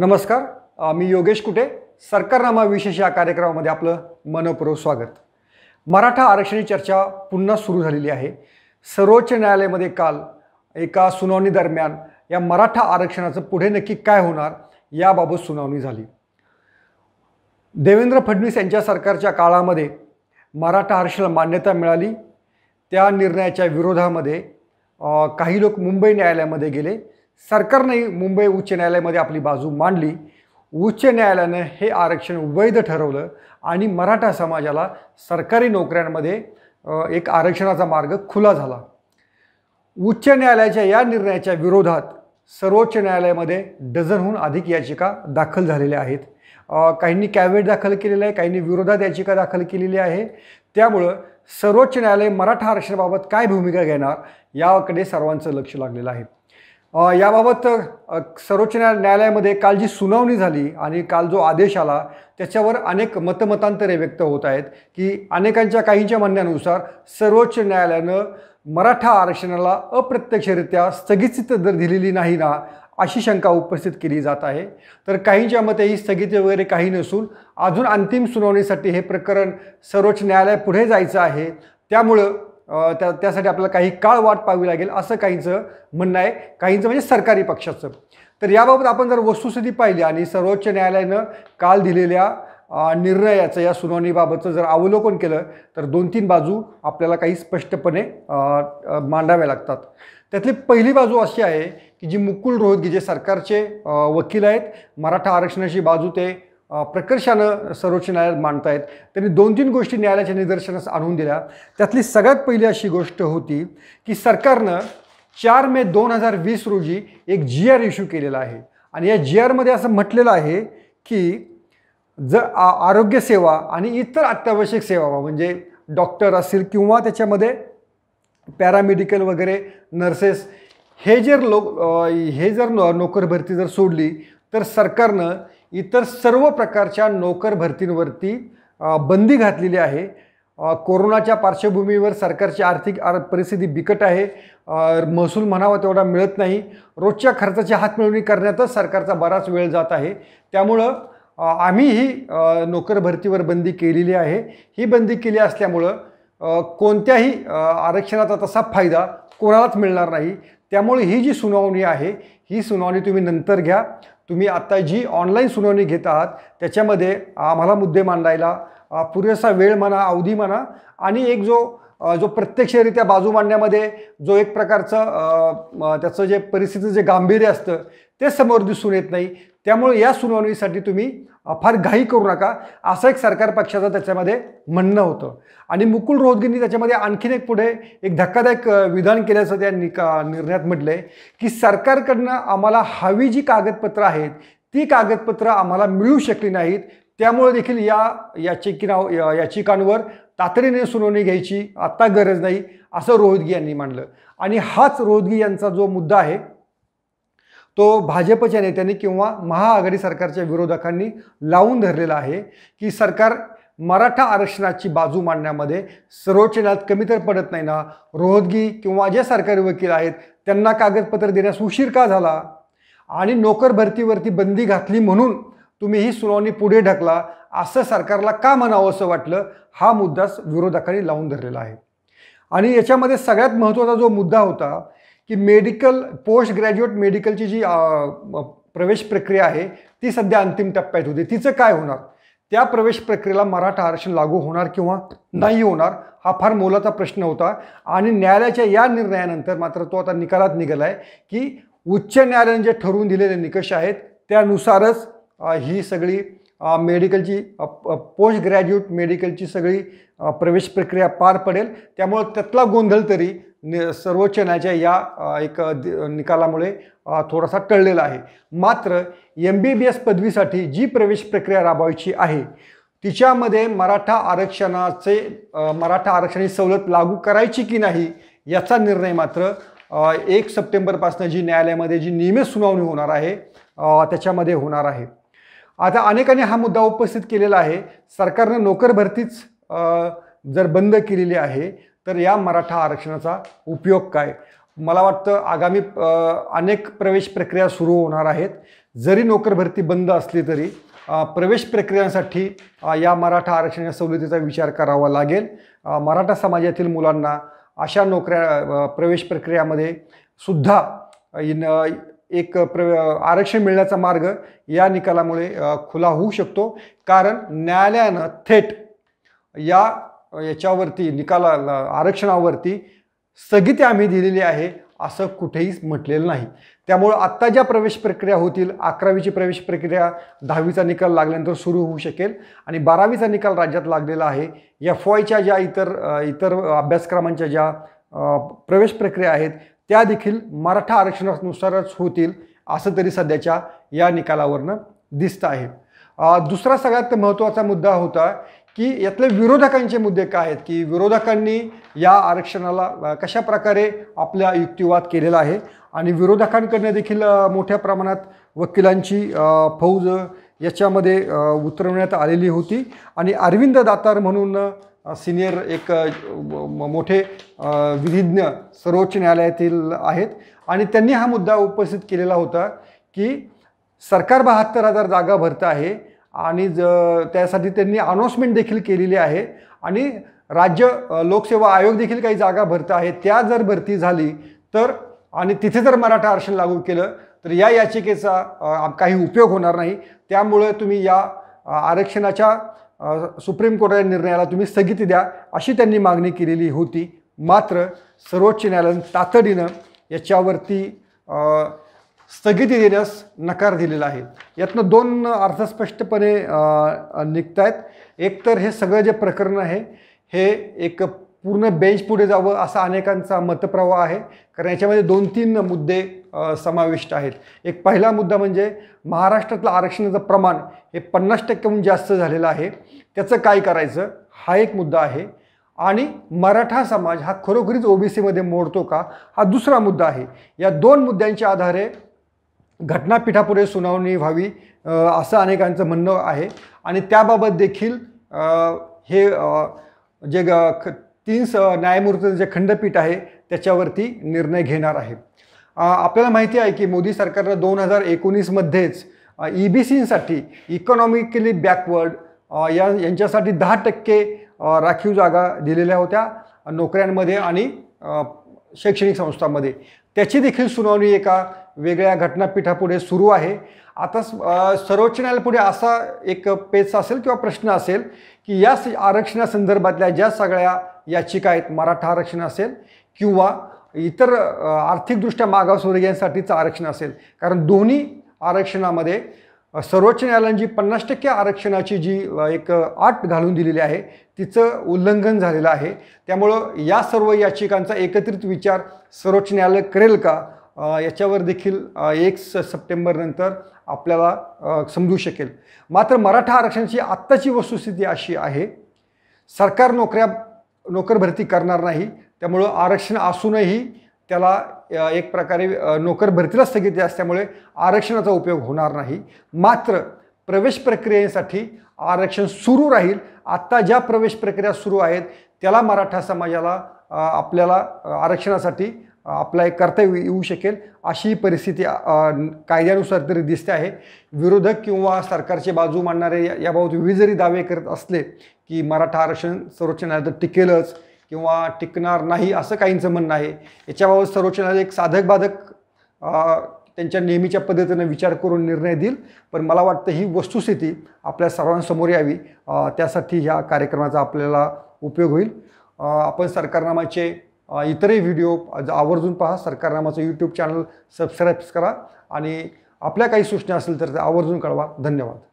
नमस्कार मी योगेश कुटे सरकारनामा विशेष या कार्यक्रमामध्ये आपलं मनपूर्वक स्वागत मराठा आरक्षणी चर्चा पुन्हा सुरू झालेली आहे सर्वोच्च न्यायालयामध्ये काल एका सुनावणी दरम्यान या मराठा आरक्षणाचं पुढे नक्की काय होणार याबाबत सुनावणी झाली देवेंद्र फडणवीस यांच्या सरकारच्या काळामध्ये मराठा आरक्षणाला मान्यता मिळाली त्या निर्णयाच्या विरोधामध्ये काही लोक मुंबई न्यायालयामध्ये गेले सरकारने मुंबई उच्च न्यायालयामध्ये आपली बाजू मांडली उच्च न्यायालयानं हे आरक्षण वैध ठरवलं आणि मराठा समाजाला सरकारी नोकऱ्यांमध्ये एक आरक्षणाचा मार्ग खुला झाला उच्च न्यायालयाच्या या निर्णयाच्या विरोधात सर्वोच्च न्यायालयामध्ये डझनहून अधिक याचिका दाखल झालेल्या आहेत काहींनी कॅव्हेट दाखल केलेलं आहे काहींनी विरोधात याचिका दाखल केलेली आहे त्यामुळं सर्वोच्च न्यायालय मराठा आरक्षणाबाबत काय भूमिका घेणार याकडे सर्वांचं लक्ष लागलेलं आहे याबाबत सर्वोच्च न्यायालयामध्ये काल जी सुनावणी झाली आणि काल जो आदेश आला त्याच्यावर अनेक मतमतांतरे व्यक्त होत आहेत की अनेकांच्या काहींच्या म्हणण्यानुसार सर्वोच्च न्यायालयानं मराठा आरक्षणाला अप्रत्यक्षरित्या स्थगित दर दिलेली नाही ना अशी शंका उपस्थित केली जात आहे तर काहींच्या मते ही स्थगिती वगैरे काही नसून अजून अंतिम सुनावणीसाठी हे प्रकरण सर्वोच्च न्यायालय पुढे जायचं आहे त्यामुळं त्या त्यासाठी आपल्याला काही काळ वाट पाहावी लागेल असं काहींचं म्हणणं आहे काहींचं म्हणजे सरकारी पक्षाचं तर याबाबत आपण जर वस्तुस्थिती पाहिली आणि सर्वोच्च न्यायालयानं काल दिलेल्या निर्णयाचं या सुनावणीबाबतचं जर अवलोकन केलं तर दोन तीन बाजू आपल्याला काही स्पष्टपणे मांडाव्या लागतात त्यातली पहिली बाजू अशी आहे की जी मुकुल रोहितगी जे सरकारचे वकील आहेत मराठा आरक्षणाची बाजू ते प्रकर्षानं सर्वोच्च न्यायालयात मांडतायत त्यांनी दोन तीन गोष्टी न्यायालयाच्या निदर्शनास आणून दिल्या त्यातली सगळ्यात पहिली अशी गोष्ट होती की सरकारनं चार मे दोन हजार वीस रोजी एक जी आर इश्यू केलेला आहे आणि या जी आरमध्ये असं म्हटलेलं आहे की ज आरोग्यसेवा आणि इतर अत्यावश्यक सेवा म्हणजे डॉक्टर असतील किंवा त्याच्यामध्ये पॅरामेडिकल वगैरे नर्सेस हे जर लोक हे जर नोकर भरती जर सोडली तर सरकारनं इतर सर्व प्रकारच्या नोकर भरतींवरती बंदी घातलेली आहे कोरोनाच्या पार्श्वभूमीवर सरकारची आर्थिक आर परिस्थिती बिकट आहे महसूल म्हणावा तेवढा मिळत नाही रोजच्या खर्चाची हातमिळवणी करण्यातच सरकारचा बराच वेळ जात आहे त्यामुळं आम्ही ही नोकर भरतीवर बंदी केलेली आहे ही बंदी केली असल्यामुळं कोणत्याही आरक्षणाचा तसा फायदा कोणालाच मिळणार नाही त्यामुळे ही जी सुनावणी आहे ही सुनावणी तुम्ही नंतर घ्या तुम्ही आत्ता जी ऑनलाईन सुनावणी घेत आहात त्याच्यामध्ये आम्हाला मुद्दे मांडायला पुरेसा वेळ म्हणा अवधी म्हणा आणि एक जो जो प्रत्यक्षरित्या बाजू मांडण्यामध्ये जो एक प्रकारचं त्याचं जे परिस्थितीचं जे गांभीर्य असतं ते समोर दिसून येत नाही त्यामुळे या सुनावणीसाठी तुम्ही फार घाई करू नका असं एक सरकार पक्षाचं त्याच्यामध्ये म्हणणं होतं आणि मुकुल रोहतगींनी त्याच्यामध्ये आणखीन एक पुढे एक धक्कादायक विधान केल्याचं त्या निका निर्णयात म्हटलं आहे की सरकारकडनं आम्हाला हवी जी कागदपत्रं आहेत ती कागदपत्रं आम्हाला मिळू शकली नाहीत त्यामुळे देखील या नाव याचिकांवर तातडीने सुनावणी घ्यायची आत्ता गरज नाही असं रोहितगी यांनी मांडलं आणि हाच रोहितगी यांचा जो मुद्दा आहे तो भाजपच्या नेत्यांनी किंवा महाआघाडी सरकारच्या विरोधकांनी लावून धरलेला आहे की सरकार मराठा आरक्षणाची बाजू मांडण्यामध्ये सर्वोच्च न्यायालयात कमी तर पडत नाही ना रोहतगी किंवा जे सरकारी वकील आहेत त्यांना कागदपत्र देण्यास उशीर का झाला आणि नोकर भरतीवरती बंदी घातली म्हणून तुम्ही ही सुनावणी पुढे ढकला असं सरकारला का म्हणावं असं वाटलं हा मुद्दाच विरोधकांनी लावून धरलेला आहे आणि याच्यामध्ये सगळ्यात महत्त्वाचा जो मुद्दा होता की मेडिकल पोस्ट ग्रॅज्युएट मेडिकलची जी प्रवेश प्रक्रिया आहे ती सध्या अंतिम टप्प्यात होती तिचं काय होणार त्या प्रवेश प्रक्रियेला मराठा आरक्षण लागू होणार किंवा नाही होणार हा फार मोलाचा प्रश्न होता आणि न्यायालयाच्या या निर्णयानंतर मात्र तो आता निकालात निघाला आहे की उच्च न्यायालयाने जे ठरवून दिलेले निकष आहेत त्यानुसारच ही सगळी मेडिकलची पोस्ट ग्रॅज्युएट मेडिकलची सगळी प्रवेश प्रक्रिया पार पडेल त्यामुळं त्यातला गोंधळ तरी सर्वोच्च न्यायालयाच्या या एक निकालामुळे थोडासा टळलेला आहे मात्र एम बी बी एस पदवीसाठी जी प्रवेश प्रक्रिया राबवायची आहे तिच्यामध्ये मराठा आरक्षणाचे मराठा आरक्षणाची सवलत लागू करायची की नाही याचा निर्णय मात्र एक सप्टेंबरपासून जी न्यायालयामध्ये जी नियमित सुनावणी होणार आहे त्याच्यामध्ये होणार आहे आता अनेकांनी हा मुद्दा उपस्थित केलेला आहे सरकारनं नोकर भरतीच जर बंद केलेली आहे तर या मराठा आरक्षणाचा उपयोग काय मला वाटतं आगामी अनेक प्रवेश प्रक्रिया सुरू होणार आहेत जरी नोकर भरती बंद असली तरी प्रवेश प्रक्रियांसाठी या मराठा आरक्षणाच्या सवलतीचा विचार करावा लागेल मराठा समाजातील मुलांना अशा नोकऱ्या प्रवेश प्रक्रियामध्ये सुद्धा इन एक प्र आरक्षण मिळण्याचा मार्ग या निकालामुळे खुला होऊ शकतो कारण न्यायालयानं थेट या याच्यावरती निकाला आरक्षणावरती स्थगिती आम्ही दिलेली आहे असं कुठेही म्हटलेलं नाही त्यामुळं आत्ता ज्या प्रवेश प्रक्रिया होतील अकरावीची प्रवेश प्रक्रिया दहावीचा निकाल लागल्यानंतर सुरू होऊ शकेल आणि बारावीचा निकाल राज्यात लागलेला आहे एफ वायच्या ज्या इतर इतर अभ्यासक्रमांच्या ज्या प्रवेश प्रक्रिया आहेत त्या देखील मराठा आरक्षणानुसारच होतील असं तरी सध्याच्या या निकालावरनं दिसतं आहे दुसरा सगळ्यात महत्त्वाचा मुद्दा होता की यातले विरोधकांचे मुद्दे काय आहेत की विरोधकांनी या आरक्षणाला कशा प्रकारे आपला युक्तिवाद केलेला आहे आणि विरोधकांकडनं देखील मोठ्या प्रमाणात वकिलांची फौज याच्यामध्ये उतरवण्यात आलेली होती आणि अरविंद दातार म्हणून सिनियर एक मोठे विधिज्ञ सर्वोच्च न्यायालयातील आहेत आणि त्यांनी हा मुद्दा उपस्थित केलेला होता की सरकार बहात्तर हजार जागा भरतं आहे आणि ज त्यासाठी त्यांनी अनाउन्समेंट देखील केलेली आहे आणि राज्य लोकसेवा आयोग देखील काही जागा भरत आहे त्या जर भरती झाली तर आणि तिथे जर मराठा आरक्षण लागू केलं तर या याचिकेचा काही उपयोग होणार नाही त्यामुळे तुम्ही या आरक्षणाच्या सुप्रीम कोर्टाच्या निर्णयाला तुम्ही स्थगिती द्या अशी त्यांनी मागणी केलेली होती मात्र सर्वोच्च न्यायालयानं तातडीनं याच्यावरती स्थगिती देण्यास नकार दिलेला आहे यातनं दोन अर्थ स्पष्टपणे निघत आहेत एकतर हे सगळं जे प्रकरण आहे हे एक पूर्ण बेंच पुढे जावं असा अनेकांचा मतप्रवाह आहे कारण याच्यामध्ये दोन तीन मुद्दे समाविष्ट आहेत एक पहिला मुद्दा म्हणजे महाराष्ट्रातलं आरक्षणाचं प्रमाण हे पन्नास टक्क्याहून जास्त झालेलं आहे त्याचं काय करायचं हा एक मुद्दा आहे आणि मराठा समाज हा खरोखरीच सीमध्ये मोडतो का हा दुसरा मुद्दा आहे या दोन मुद्द्यांच्या आधारे घटनापीठापुढे सुनावणी व्हावी असं अनेकांचं म्हणणं आहे आणि त्याबाबत देखील हे जे तीन स न्यायमूर्तीचं जे खंडपीठ आहे त्याच्यावरती निर्णय घेणार आहे आपल्याला माहिती आहे की मोदी सरकारनं दोन हजार एकोणीसमध्येच ई बी सीसाठी इकॉनॉमिकली बॅकवर्ड या यांच्यासाठी दहा टक्के राखीव जागा दिलेल्या होत्या नोकऱ्यांमध्ये आणि शैक्षणिक संस्थांमध्ये त्याची देखील सुनावणी एका वेगळ्या घटनापीठापुढे सुरू आहे आता सर्वोच्च न्यायालयापुढे असा एक पेच असेल किंवा प्रश्न असेल की या आरक्षणासंदर्भातल्या ज्या सगळ्या याचिका आहेत मराठा आरक्षण असेल किंवा इतर आर्थिकदृष्ट्या मागासवर्गीयांसाठीचं आरक्षण असेल कारण दोन्ही आरक्षणामध्ये सर्वोच्च न्यायालयाने जी पन्नास टक्के आरक्षणाची जी एक आट घालून दिलेली आहे तिचं उल्लंघन झालेलं आहे त्यामुळं या सर्व याचिकांचा एकत्रित विचार सर्वोच्च न्यायालय करेल का याच्यावर देखील एक सप्टेंबरनंतर आपल्याला समजू शकेल मात्र मराठा आरक्षणाची आत्ताची वस्तुस्थिती अशी आहे सरकार नोकऱ्या नोकर भरती करणार नाही त्यामुळं आरक्षण असूनही त्याला एक प्रकारे नोकर भरतीला स्थगिती असल्यामुळे आरक्षणाचा उपयोग होणार नाही मात्र प्रवेश प्रक्रियेसाठी आरक्षण सुरू राहील आत्ता ज्या प्रवेश प्रक्रिया सुरू आहेत त्याला मराठा समाजाला आपल्याला आरक्षणासाठी अप्लाय करता येऊ शकेल अशी परिस्थिती कायद्यानुसार तरी दिसते आहे विरोधक किंवा सरकारची बाजू मांडणारे याबाबत विविध जरी दावे करत असले की मराठा आरक्षण सर्वोच्च न्यायालयात टिकेलच किंवा टिकणार नाही असं काहींचं म्हणणं आहे याच्याबाबत सर्वोच्च न्यायालय एक साधक बाधक त्यांच्या नेहमीच्या पद्धतीनं विचार करून निर्णय देईल पण मला वाटतं ही वस्तुस्थिती आपल्या सर्वांसमोर यावी त्यासाठी ह्या कार्यक्रमाचा आपल्याला उपयोग होईल आपण सरकारनामाचे इतरही व्हिडिओ आवर्जून पहा सरकारनामाचं यूट्यूब चॅनल सबस्क्राईब करा आणि आपल्या काही सूचना असेल तर आवर्जून कळवा धन्यवाद